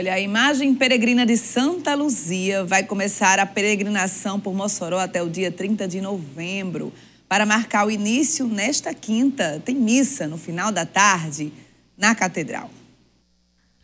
Olha, a imagem peregrina de Santa Luzia vai começar a peregrinação por Mossoró até o dia 30 de novembro. Para marcar o início, nesta quinta, tem missa no final da tarde na Catedral.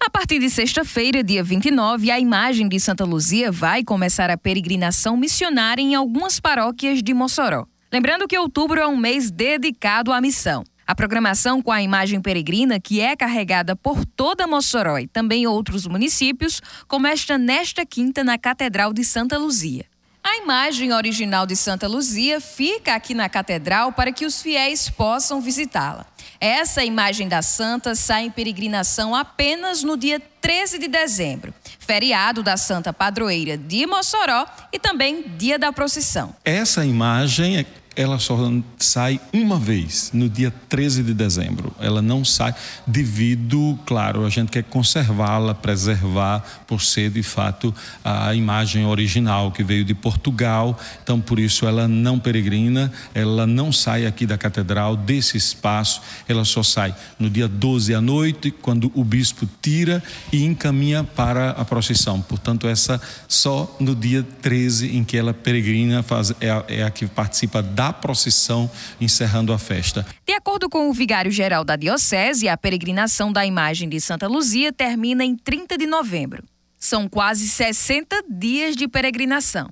A partir de sexta-feira, dia 29, a imagem de Santa Luzia vai começar a peregrinação missionária em algumas paróquias de Mossoró. Lembrando que outubro é um mês dedicado à missão. A programação com a imagem peregrina, que é carregada por toda Mossoró e também outros municípios, começa nesta quinta na Catedral de Santa Luzia. A imagem original de Santa Luzia fica aqui na catedral para que os fiéis possam visitá-la. Essa imagem da santa sai em peregrinação apenas no dia 13 de dezembro, feriado da Santa Padroeira de Mossoró e também dia da procissão. Essa imagem é ela só sai uma vez, no dia 13 de dezembro. Ela não sai devido, claro, a gente quer conservá-la, preservar, por ser de fato a imagem original que veio de Portugal. Então, por isso, ela não peregrina, ela não sai aqui da catedral, desse espaço, ela só sai no dia 12 à noite, quando o bispo tira e encaminha para a procissão. Portanto, essa só no dia 13 em que ela peregrina, faz, é, a, é a que participa da da procissão encerrando a festa. De acordo com o vigário-geral da Diocese, a peregrinação da imagem de Santa Luzia termina em 30 de novembro. São quase 60 dias de peregrinação.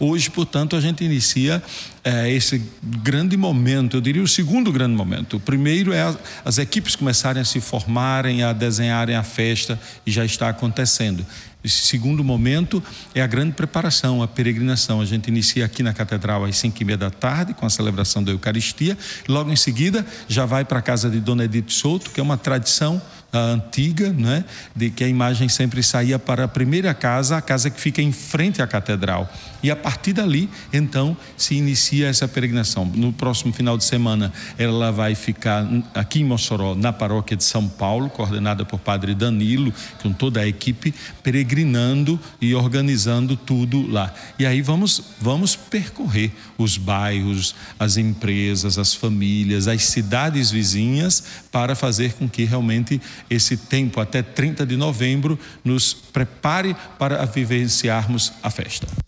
Hoje, portanto, a gente inicia é, esse grande momento, eu diria o segundo grande momento. O primeiro é a, as equipes começarem a se formarem, a desenharem a festa, e já está acontecendo. Esse segundo momento é a grande preparação, a peregrinação. A gente inicia aqui na catedral às cinco e meia da tarde com a celebração da Eucaristia. Logo em seguida já vai para a casa de Dona Edith Souto, que é uma tradição ah, antiga, né, de que a imagem sempre saía para a primeira casa, a casa que fica em frente à catedral. E a partir dali, então, se inicia essa peregrinação. No próximo final de semana, ela vai ficar aqui em Mossoró, na paróquia de São Paulo, coordenada por Padre Danilo, com toda a equipe peregrinando doutrinando e organizando tudo lá. E aí vamos, vamos percorrer os bairros, as empresas, as famílias, as cidades vizinhas, para fazer com que realmente esse tempo até 30 de novembro nos prepare para vivenciarmos a festa.